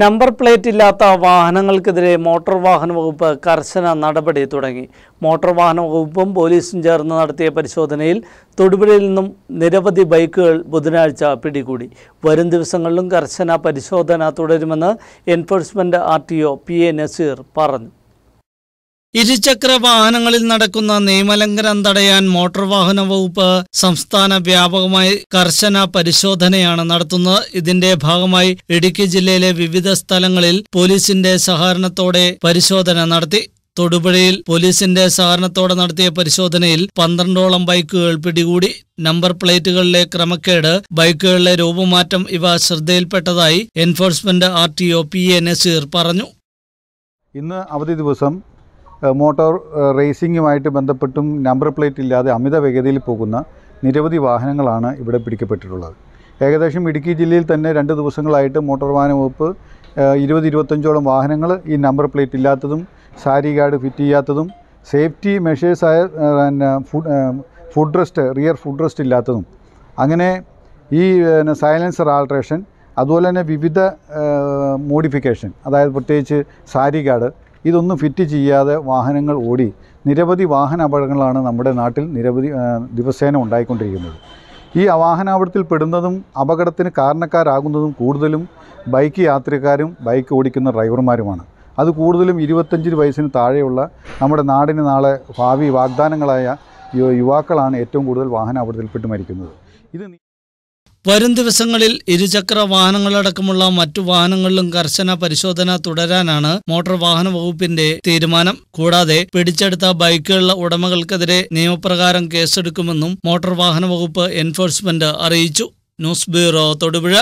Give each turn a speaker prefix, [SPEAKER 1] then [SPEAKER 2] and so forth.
[SPEAKER 1] number plate ഇല്ലാത്ത വാഹനങ്ങൾക്കെതിരെ motor വാഹന വകുപ്പ് കർശന നടപടി തുടങ്ങി മോട്ടോർ വാഹന വകുപ്പും പോലീസും ചേർന്ന് നടത്തിയ പരിശോധനയിൽ തൊടുപുഴയിൽ നിന്നും നിരവധി ബൈക്കുകൾ ബുധനാഴ്ച പിടികൂടി വരും ദിവസങ്ങളിലും കർശന പരിശോധന തുടരുമെന്ന് enforcement R T O P A Naseer പറഞ്ഞു ഇരുചക്ര വാഹനങ്ങളിൽ നടക്കുന്ന നിയമലംഘനം തടയാൻ മോട്ടോർ വാഹന വകുപ്പ് സംസ്ഥാന വ്യാപകമായി കർശന പരിശോധനയാണ് നടത്തുന്നത് ഇതിന്റെ ഭാഗമായി ഇടുക്കി ജില്ലയിലെ വിവിധ സ്ഥലങ്ങളിൽ പോലീസിന്റെ സഹകരണത്തോടെ പരിശോധന നടത്തി തൊടുപുഴയിൽ പോലീസിന്റെ സഹകരണത്തോടെ നടത്തിയ പരിശോധനയിൽ പന്ത്രണ്ടോളം ബൈക്കുകൾ പിടികൂടി നമ്പർ പ്ലേറ്റുകളിലെ ക്രമക്കേട് ബൈക്കുകളിലെ രൂപമാറ്റം ഇവ ശ്രദ്ധയിൽപ്പെട്ടതായി enforcement R T O P A Naseer പറഞ്ഞു
[SPEAKER 2] ഇന്ന് അവധി ദിവസം മോട്ടോർ റേസിംഗുമായിട്ട് ബന്ധപ്പെട്ടും നമ്പർ പ്ലേറ്റ് ഇല്ലാതെ അമിത വേഗതയിൽ പോകുന്ന നിരവധി വാഹനങ്ങളാണ് ഇവിടെ പിടിക്കപ്പെട്ടിട്ടുള്ളത് ഏകദേശം ഇടുക്കി ജില്ലയിൽ തന്നെ രണ്ട് ദിവസങ്ങളായിട്ട് മോട്ടോർ വാഹന വകുപ്പ് ഇരുപത് ഇരുപത്തഞ്ചോളം വാഹനങ്ങൾ ഈ നമ്പർ പ്ലേറ്റ് ഇല്ലാത്തതും സാരി ഗാർഡ് ഫിറ്റ് ചെയ്യാത്തതും സേഫ്റ്റി മെഷേഴ്സായ പിന്നെ foot foot rest rear foot rest ഇല്ലാത്തതും അങ്ങനെ ഈ സൈലൻസർ ആൾട്രേഷൻ അതുപോലെ തന്നെ വിവിധ മോഡിഫിക്കേഷൻ അതായത് പ്രത്യേകിച്ച് സാരി ഗാർഡ് ഇതൊന്നും ഫിറ്റ് ചെയ്യാതെ വാഹനങ്ങൾ ഓടി നിരവധി വാഹന അപകടങ്ങളാണ് നമ്മുടെ നാട്ടിൽ നിരവധി ദിവസേന ഉണ്ടായിക്കൊണ്ടിരിക്കുന്നത് ഈ വാഹനാപകടത്തിൽ പെടുന്നതും അപകടത്തിന് കാരണക്കാരാകുന്നതും കൂടുതലും ബൈക്ക് യാത്രക്കാരും ബൈക്ക് ഓടിക്കുന്ന ഡ്രൈവർമാരുമാണ് അത് കൂടുതലും ഇരുപത്തഞ്ച് വയസ്സിന് താഴെയുള്ള നമ്മുടെ നാടിന് നാളെ ഭാവി വാഗ്ദാനങ്ങളായ യുവാക്കളാണ് ഏറ്റവും കൂടുതൽ വാഹനാപകടത്തിൽപ്പെട്ട് മരിക്കുന്നത്
[SPEAKER 1] ഇത് വരും ദിവസങ്ങളിൽ ഇരുചക്ര വാഹനങ്ങളടക്കമുള്ള മറ്റു വാഹനങ്ങളിലും കർശന പരിശോധന തുടരാനാണ് മോട്ടോർ വാഹന വകുപ്പിന്റെ തീരുമാനം കൂടാതെ പിടിച്ചെടുത്ത ബൈക്കുകളുടെ ഉടമകൾക്കെതിരെ നിയമപ്രകാരം കേസെടുക്കുമെന്നും മോട്ടോർ വാഹന വകുപ്പ് എൻഫോഴ്സ്മെന്റ് അറിയിച്ചു ന്യൂസ് ബ്യൂറോ തൊടുപുഴ